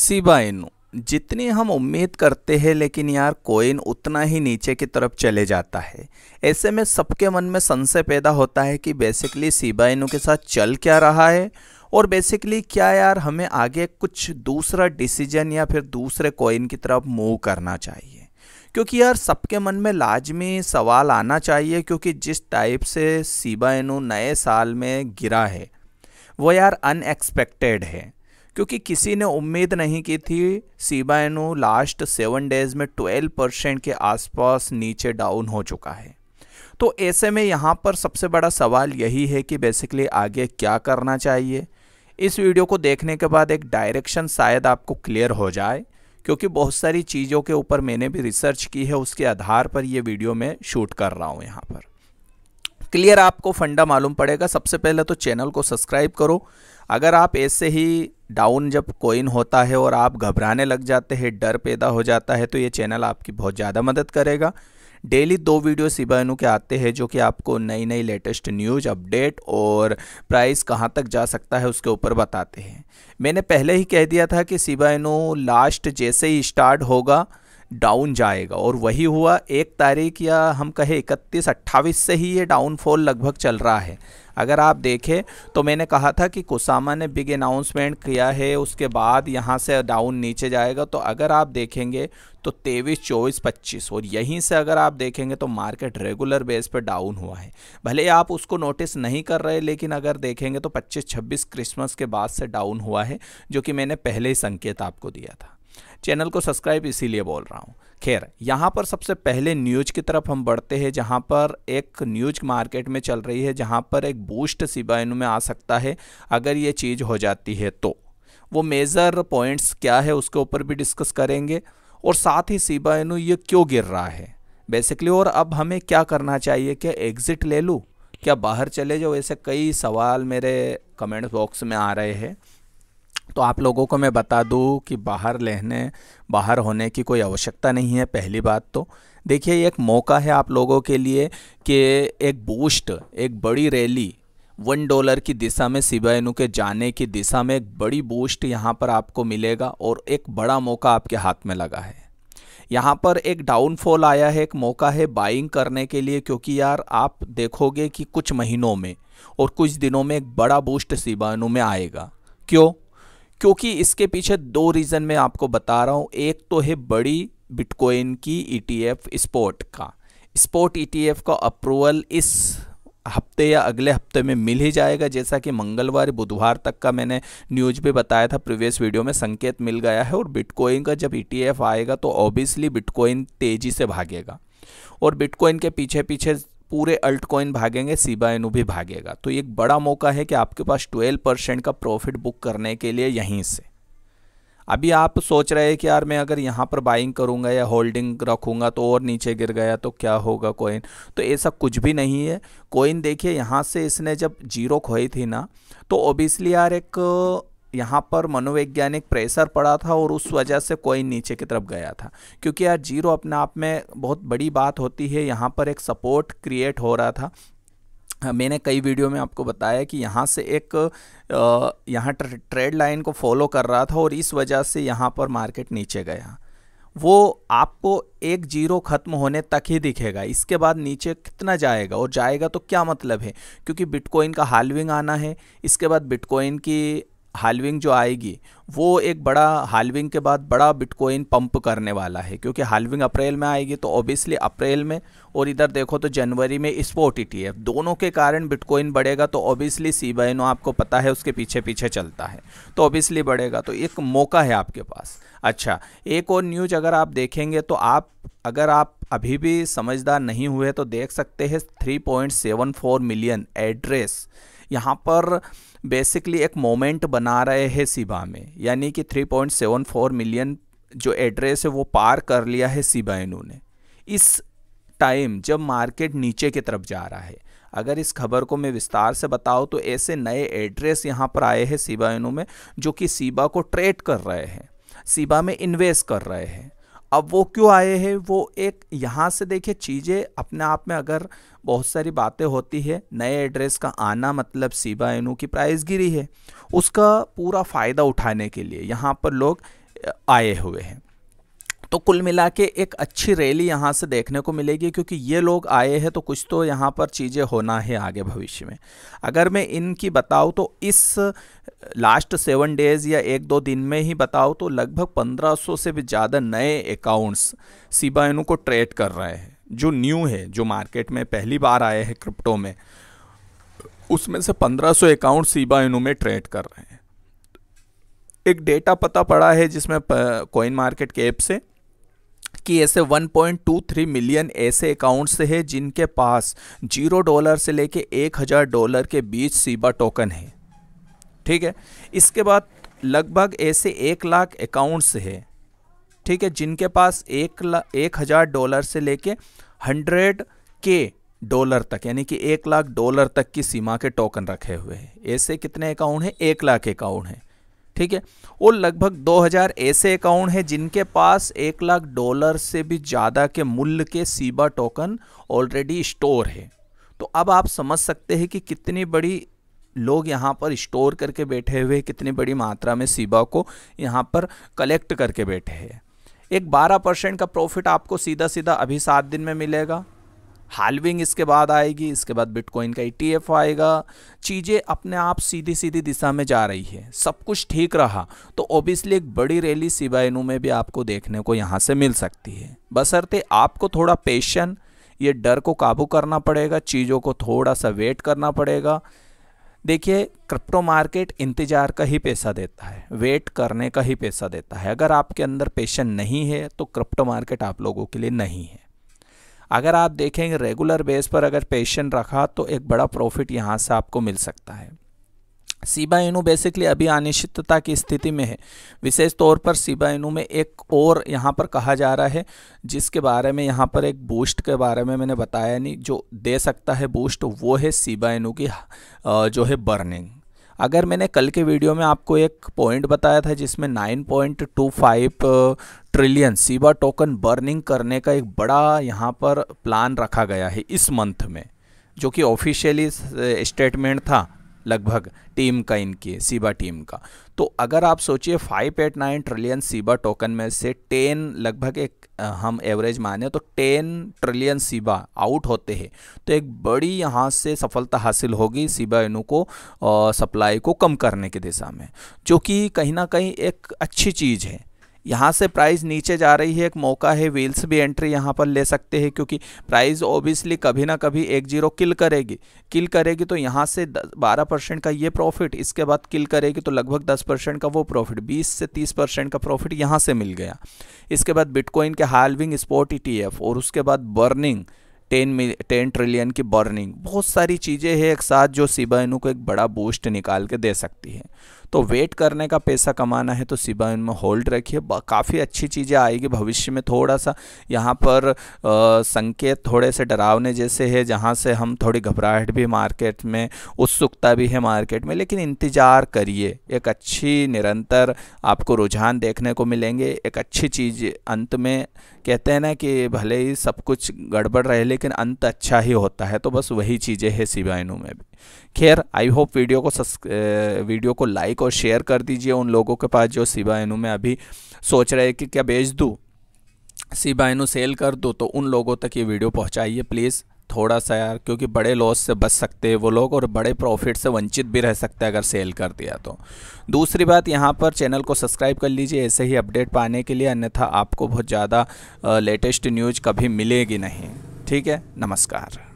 सिबा इनु जितनी हम उम्मीद करते हैं लेकिन यार कोइन उतना ही नीचे की तरफ चले जाता है ऐसे में सबके मन में संशय पैदा होता है कि बेसिकली सिबा इनु के साथ चल क्या रहा है और बेसिकली क्या यार हमें आगे कुछ दूसरा डिसीजन या फिर दूसरे कोइन की तरफ मूव करना चाहिए क्योंकि यार सबके मन में लाजमी सवाल आना चाहिए क्योंकि जिस टाइप से सीबा इनू नए साल में गिरा है वो यार अनएक्सपेक्टेड है क्योंकि किसी ने उम्मीद नहीं की थी Shiba Inu last seven days में ट्वेल्व परसेंट के आसपास नीचे डाउन हो चुका है तो ऐसे में यहाँ पर सबसे बड़ा सवाल यही है कि बेसिकली आगे क्या करना चाहिए इस वीडियो को देखने के बाद एक डायरेक्शन शायद आपको क्लियर हो जाए क्योंकि बहुत सारी चीज़ों के ऊपर मैंने भी रिसर्च की है उसके आधार पर ये वीडियो मैं शूट कर रहा हूँ यहाँ पर क्लियर आपको फंडा मालूम पड़ेगा सबसे पहले तो चैनल को सब्सक्राइब करो अगर आप ऐसे ही डाउन जब कोइन होता है और आप घबराने लग जाते हैं डर पैदा हो जाता है तो ये चैनल आपकी बहुत ज़्यादा मदद करेगा डेली दो वीडियो सिबानू के आते हैं जो कि आपको नई नई लेटेस्ट न्यूज अपडेट और प्राइस कहां तक जा सकता है उसके ऊपर बताते हैं मैंने पहले ही कह दिया था कि सिबानू लास्ट जैसे ही स्टार्ट होगा डाउन जाएगा और वही हुआ एक तारीख या हम कहें इकतीस अट्ठाईस से ही ये डाउनफॉल लगभग चल रहा है अगर आप देखें तो मैंने कहा था कि कुसामा ने बिग अनाउंसमेंट किया है उसके बाद यहाँ से डाउन नीचे जाएगा तो अगर आप देखेंगे तो तेईस चौबीस पच्चीस और यहीं से अगर आप देखेंगे तो मार्केट रेगुलर बेस पर डाउन हुआ है भले आप उसको नोटिस नहीं कर रहे लेकिन अगर देखेंगे तो पच्चीस छब्बीस क्रिसमस के बाद से डाउन हुआ है जो कि मैंने पहले ही संकेत आपको दिया था चैनल को सब्सक्राइब इसीलिए बोल रहा हूँ खैर यहाँ पर सबसे पहले न्यूज़ की तरफ हम बढ़ते हैं जहाँ पर एक न्यूज मार्केट में चल रही है जहाँ पर एक बूस्ट सिबाइन में आ सकता है अगर ये चीज़ हो जाती है तो वो मेज़र पॉइंट्स क्या है उसके ऊपर भी डिस्कस करेंगे और साथ ही सीबाइनू ये क्यों गिर रहा है बेसिकली और अब हमें क्या करना चाहिए क्या एग्ज़िट ले लूँ क्या बाहर चले जाओ ऐसे कई सवाल मेरे कमेंट बॉक्स में आ रहे हैं तो आप लोगों को मैं बता दूं कि बाहर रहने बाहर होने की कोई आवश्यकता नहीं है पहली बात तो देखिए एक मौका है आप लोगों के लिए कि एक बूस्ट एक बड़ी रैली वन डॉलर की दिशा में सीबाइनू के जाने की दिशा में एक बड़ी बूस्ट यहाँ पर आपको मिलेगा और एक बड़ा मौका आपके हाथ में लगा है यहाँ पर एक डाउनफॉल आया है एक मौका है बाइंग करने के लिए क्योंकि यार आप देखोगे कि कुछ महीनों में और कुछ दिनों में एक बड़ा बूस्ट सीबाइनू में आएगा क्यों क्योंकि इसके पीछे दो रीज़न मैं आपको बता रहा हूं एक तो है बड़ी बिटकॉइन की ईटीएफ e स्पोर्ट का स्पोर्ट ईटीएफ e का अप्रूवल इस हफ्ते या अगले हफ्ते में मिल ही जाएगा जैसा कि मंगलवार बुधवार तक का मैंने न्यूज पे बताया था प्रीवियस वीडियो में संकेत मिल गया है और बिटकॉइन का जब ईटीएफ e आएगा तो ऑब्वियसली बिटकॉइन तेज़ी से भागेगा और बिटकॉइन के पीछे पीछे पूरे अल्ट कॉइन भागेंगे सीबा भी भागेगा तो एक बड़ा मौका है कि आपके पास ट्वेल्व परसेंट का प्रॉफिट बुक करने के लिए यहीं से अभी आप सोच रहे हैं कि यार मैं अगर यहाँ पर बाइंग करूँगा या होल्डिंग रखूँगा तो और नीचे गिर गया तो क्या होगा कोइन तो ऐसा कुछ भी नहीं है कोइन देखिए यहाँ से इसने जब जीरो खोई थी ना तो ओबियसली यार एक यहाँ पर मनोवैज्ञानिक प्रेशर पड़ा था और उस वजह से कोई नीचे की तरफ गया था क्योंकि यार जीरो अपने आप में बहुत बड़ी बात होती है यहाँ पर एक सपोर्ट क्रिएट हो रहा था हाँ, मैंने कई वीडियो में आपको बताया कि यहाँ से एक यहाँ ट्रेड लाइन को फॉलो कर रहा था और इस वजह से यहाँ पर मार्केट नीचे गया वो आपको एक जीरो ख़त्म होने तक ही दिखेगा इसके बाद नीचे कितना जाएगा और जाएगा तो क्या मतलब है क्योंकि बिटकॉइन का हालविंग आना है इसके बाद बिटकॉइन की हालविंग जो आएगी वो एक बड़ा हालविंग के बाद बड़ा बिटकॉइन पंप करने वाला है क्योंकि हालविंग अप्रैल में आएगी तो ऑब्वियसली अप्रैल में और इधर देखो तो जनवरी में स्पोर्ट ई e दोनों के कारण बिटकॉइन बढ़ेगा तो ऑब्वियसली सी बहनों आपको पता है उसके पीछे पीछे चलता है तो ऑब्वियसली बढ़ेगा तो एक मौका है आपके पास अच्छा एक और न्यूज अगर आप देखेंगे तो आप अगर आप अभी भी समझदार नहीं हुए तो देख सकते हैं थ्री मिलियन एड्रेस यहाँ पर बेसिकली एक मोमेंट बना रहे हैं सिबा में यानी कि 3.74 मिलियन जो एड्रेस है वो पार कर लिया है सिबा इन्होंने इस टाइम जब मार्केट नीचे की तरफ जा रहा है अगर इस खबर को मैं विस्तार से बताऊँ तो ऐसे नए एड्रेस यहाँ पर आए हैं सिबा इनो में जो कि सिबा को ट्रेड कर रहे हैं सिबा में इन्वेस्ट कर रहे हैं अब वो क्यों आए हैं वो एक यहाँ से देखिए चीज़ें अपने आप में अगर बहुत सारी बातें होती है नए एड्रेस का आना मतलब सीबा एनू की प्राइस गिरी है उसका पूरा फ़ायदा उठाने के लिए यहाँ पर लोग आए हुए हैं तो कुल मिला के एक अच्छी रैली यहाँ से देखने को मिलेगी क्योंकि ये लोग आए हैं तो कुछ तो यहाँ पर चीज़ें होना है आगे भविष्य में अगर मैं इनकी बताऊँ तो इस लास्ट सेवन डेज़ या एक दो दिन में ही बताऊँ तो लगभग 1500 से भी ज़्यादा नए अकाउंट्स सीबा इनू को ट्रेड कर रहे हैं जो न्यू है जो मार्केट में पहली बार आए हैं क्रिप्टो में उसमें से पंद्रह अकाउंट सीबा इनू में ट्रेड कर रहे हैं एक डेटा पता पड़ा है जिसमें कॉइन मार्केट के ऐप से कि ऐसे 1.23 मिलियन ऐसे अकाउंट्स हैं जिनके पास जीरो डॉलर से लेके एक हज़ार डॉलर के बीच सीबा टोकन है ठीक है इसके बाद लगभग ऐसे एक लाख अकाउंट्स है ठीक है जिनके पास एक ला एक हज़ार डॉलर से लेके हंड्रेड के डॉलर तक यानी कि एक लाख डॉलर तक की सीमा के टोकन रखे हुए हैं ऐसे कितने अकाउंट हैं एक लाख अकाउंट हैं ठीक है वो लगभग 2000 ऐसे अकाउंट हैं जिनके पास एक लाख डॉलर से भी ज़्यादा के मूल्य के सीबा टोकन ऑलरेडी स्टोर है तो अब आप समझ सकते हैं कि कितनी बड़ी लोग यहाँ पर स्टोर करके बैठे हुए कितनी बड़ी मात्रा में सीबा को यहाँ पर कलेक्ट करके बैठे हैं एक 12 परसेंट का प्रॉफिट आपको सीधा सीधा अभी सात दिन में मिलेगा हालविंग इसके बाद आएगी इसके बाद बिटकॉइन का ई e आएगा चीज़ें अपने आप सीधी सीधी दिशा में जा रही है सब कुछ ठीक रहा तो ओबियसली एक बड़ी रैली सिबाइनू में भी आपको देखने को यहाँ से मिल सकती है बसरते आपको थोड़ा पेशन ये डर को काबू करना पड़ेगा चीज़ों को थोड़ा सा वेट करना पड़ेगा देखिए क्रिप्टो मार्केट इंतज़ार का ही पैसा देता है वेट करने का ही पैसा देता है अगर आपके अंदर पेशन नहीं है तो क्रिप्टो मार्केट आप लोगों के लिए नहीं है अगर आप देखेंगे रेगुलर बेस पर अगर पेशेंट रखा तो एक बड़ा प्रॉफिट यहाँ से आपको मिल सकता है सीबा इनू बेसिकली अभी अनिश्चितता की स्थिति में है विशेष तौर पर सीबा इनू में एक और यहाँ पर कहा जा रहा है जिसके बारे में यहाँ पर एक बूस्ट के बारे में मैंने बताया नहीं जो दे सकता है बूस्ट वो है सीबा इनू की जो है बर्निंग अगर मैंने कल के वीडियो में आपको एक पॉइंट बताया था जिसमें 9.25 ट्रिलियन सीबा टोकन बर्निंग करने का एक बड़ा यहाँ पर प्लान रखा गया है इस मंथ में जो कि ऑफिशियली स्टेटमेंट था लगभग टीम का इनके सीबा टीम का तो अगर आप सोचिए five eight nine trillion Shiba token में से टेन लगभग एक हम एवरेज माने तो टेन ट्रिलियन सीबा आउट होते हैं तो एक बड़ी यहाँ से सफलता हासिल होगी सीबा इनू को सप्लाई को कम करने की दिशा में जो कि कहीं ना कहीं एक अच्छी चीज़ है यहाँ से प्राइस नीचे जा रही है एक मौका है व्हील्स भी एंट्री यहाँ पर ले सकते हैं क्योंकि प्राइस ओबियसली कभी ना कभी एक जीरो किल करेगी किल करेगी तो यहाँ से बारह परसेंट का ये प्रॉफिट इसके बाद किल करेगी तो लगभग दस परसेंट का वो प्रॉफिट बीस से तीस परसेंट का प्रॉफिट यहाँ से मिल गया इसके बाद बिटकॉइन के हालविंग स्पॉट ई और उसके बाद बर्निंग टेन टेन ट्रिलियन की बर्निंग बहुत सारी चीज़ें हैं एक साथ जो सिबा को एक बड़ा बूस्ट निकाल के दे सकती है तो वेट करने का पैसा कमाना है तो सिबा में होल्ड रखिए काफ़ी अच्छी चीज़ें आएगी भविष्य में थोड़ा सा यहाँ पर आ, संकेत थोड़े से डरावने जैसे है जहाँ से हम थोड़ी घबराहट भी मार्केट में उत्सुकता भी है मार्केट में लेकिन इंतज़ार करिए एक अच्छी निरंतर आपको रुझान देखने को मिलेंगे एक अच्छी चीज़ अंत में कहते हैं ना कि भले ही सब कुछ गड़बड़ रहे लेकिन अंत अच्छा ही होता है तो बस वही चीज़ें हैं सिबाइनों में भी खैर आई होप वीडियो को वीडियो को लाइक और शेयर कर दीजिए उन लोगों के पास जो सिबा एनू में अभी सोच रहे कि क्या बेच दूँ सिबा एनू सेल कर दूँ तो उन लोगों तक ये वीडियो पहुँचाइए प्लीज़ थोड़ा सा यार क्योंकि बड़े लॉस से बच सकते हैं वो लोग और बड़े प्रॉफिट से वंचित भी रह सकते हैं अगर सेल कर दिया तो दूसरी बात यहाँ पर चैनल को सब्सक्राइब कर लीजिए ऐसे ही अपडेट पाने के लिए अन्यथा आपको बहुत ज़्यादा लेटेस्ट न्यूज कभी मिलेगी नहीं ठीक है नमस्कार